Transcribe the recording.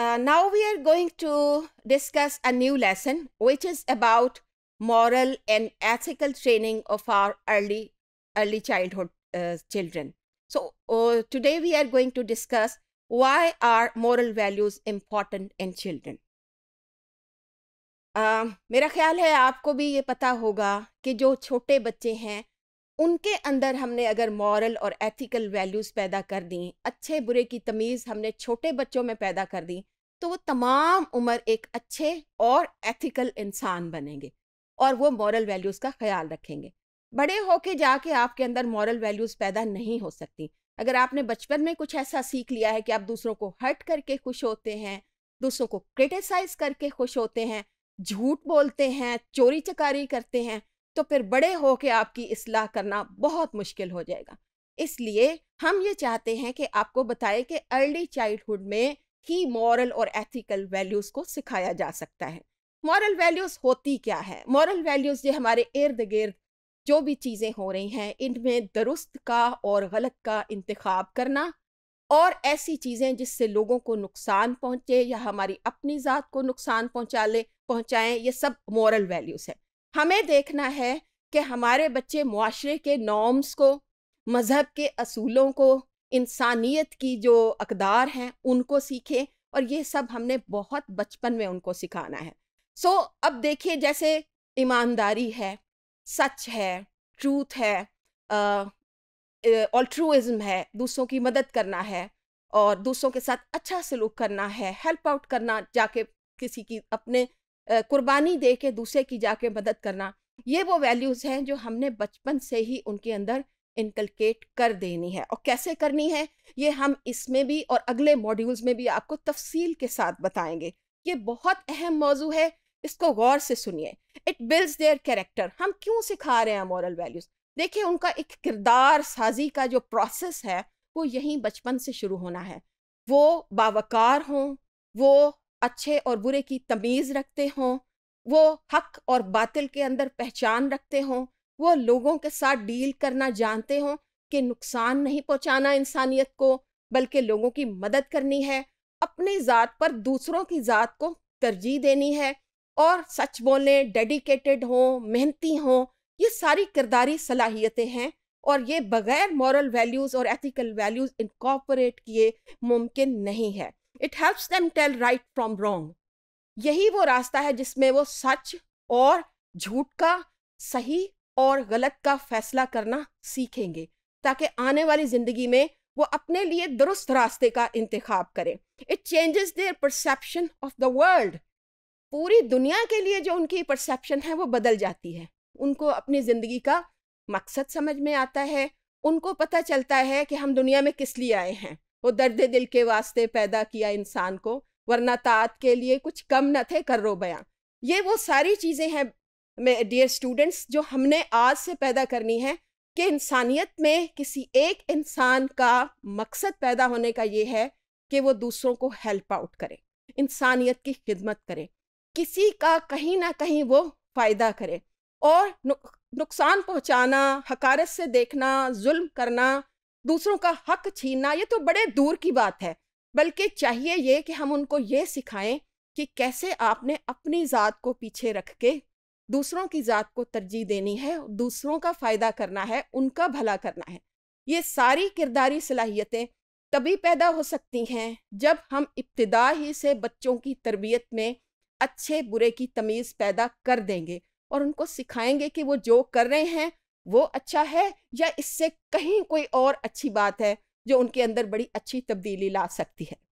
uh, now we are going to discuss a new lesson, which is about moral and ethical training of our early, early childhood uh, children. So uh, today we are going to discuss why are moral values important in children. Uh, मेरा ख्याल है आपको भी ये पता होगा कि जो छोटे बच्चे हैं उनके अंदर हमने अगर मॉरल और एथिकल वैल्यूज़ पैदा कर दी अच्छे बुरे की तमीज़ हमने छोटे बच्चों में पैदा कर दी तो वो तमाम उम्र एक अच्छे और एथिकल इंसान बनेंगे और वो मॉरल वैल्यूज़ का ख्याल रखेंगे बड़े होके जाके आपके अंदर मॉरल वैल्यूज़ पैदा नहीं हो सकती अगर आपने बचपन में कुछ ऐसा सीख लिया है कि आप दूसरों को हर्ट करके खुश होते हैं दूसरों को क्रिटिसाइज करके खुश होते हैं झूठ बोलते हैं चोरी चकारी करते हैं तो फिर बड़े हो के आपकी इसलाह करना बहुत मुश्किल हो जाएगा इसलिए हम ये चाहते हैं कि आपको बताएं कि अर्ली चाइल्डहुड में ही मॉरल और एथिकल वैल्यूज़ को सिखाया जा सकता है मॉरल वैल्यूज़ होती क्या है मॉरल वैल्यूज़ ये हमारे इर्द गिर्द जो भी चीज़ें हो रही हैं इनमें दुरुस्त का और गलत का इंतखब करना और ऐसी चीज़ें जिससे लोगों को नुकसान पहुँचे या हमारी अपनी ज़ात को नुकसान पहुँचा ले पहुँचाएँ ये सब मॉरल वैल्यूज़ है हमें देखना है कि हमारे बच्चे माशरे के नॉर्म्स को मज़हब के असूलों को इंसानियत की जो अकदार हैं उनको सीखें और ये सब हमने बहुत बचपन में उनको सिखाना है सो so, अब देखिए जैसे ईमानदारी है सच है ट्रूथ है ऑल्ट्रूज़म है दूसरों की मदद करना है और दूसरों के साथ अच्छा सलूक करना है हेल्प आउट करना जाके किसी की अपने कुर्बानी दे के दूसरे की जाके मदद करना ये वो वैल्यूज़ हैं जो हमने बचपन से ही उनके अंदर इनकलकेट कर देनी है और कैसे करनी है ये हम इसमें भी और अगले मॉड्यूल्स में भी आपको तफसील के साथ बताएंगे ये बहुत अहम मौजू है इसको गौर से सुनिए इट बिल्ड्स देयर कैरेक्टर हम क्यों सिखा रहे हैं मॉरल वैल्यूज़ देखिए उनका एक किरदार साजी का जो प्रोसेस है वो यहीं बचपन से शुरू होना है वो बावकार हों वो अच्छे और बुरे की तमीज़ रखते हों वो हक और बातिल के अंदर पहचान रखते हों वो लोगों के साथ डील करना जानते हों कि नुकसान नहीं पहुंचाना इंसानियत को बल्कि लोगों की मदद करनी है अपनी ज़ात पर दूसरों की ज़ात को तरजीह देनी है और सच बोलने डेडिकेटेड हों मेहनती हों ये सारी किरदारी सलाहियतें हैं और ये बग़ैर मॉरल वैल्यूज़ और एथिकल वैल्यूज़ इनकॉपरेट किए मुमकिन नहीं है it helps them tell right from wrong यही वो रास्ता है जिसमें वो सच और झूठ का सही और गलत का फैसला करना सीखेंगे ताकि आने वाली ज़िंदगी में वो अपने लिए दुरुस्त रास्ते का इंतखाब करें it changes their perception of the world पूरी दुनिया के लिए जो उनकी परसेप्शन है वो बदल जाती है उनको अपनी ज़िंदगी का मकसद समझ में आता है उनको पता चलता है कि हम दुनिया में किस लिए आए हैं वो दर्द दिल के वास्ते पैदा किया इंसान को वरना तात के लिए कुछ कम न थे करो बयां ये वो सारी चीज़ें हैं डियर स्टूडेंट्स जो हमने आज से पैदा करनी है कि इंसानियत में किसी एक इंसान का मकसद पैदा होने का ये है कि वो दूसरों को हेल्प आउट करे इंसानियत की खिदमत करे किसी का कहीं ना कहीं वो फ़ायदा करे और नुकसान पहुंचाना हकारत से देखना जुल्म करना दूसरों का हक छीनना ये तो बड़े दूर की बात है बल्कि चाहिए ये कि हम उनको ये सिखाएं कि कैसे आपने अपनी ज़ात को पीछे रख के दूसरों की ज़ात को तरजीह देनी है दूसरों का फ़ायदा करना है उनका भला करना है ये सारी किरदारी सलाहियतें तभी पैदा हो सकती हैं जब हम इब्तदा ही से बच्चों की तरबियत में अच्छे बुरे की तमीज़ पैदा कर देंगे और उनको सिखाएंगे कि वो जो कर रहे हैं वो अच्छा है या इससे कहीं कोई और अच्छी बात है जो उनके अंदर बड़ी अच्छी तब्दीली ला सकती है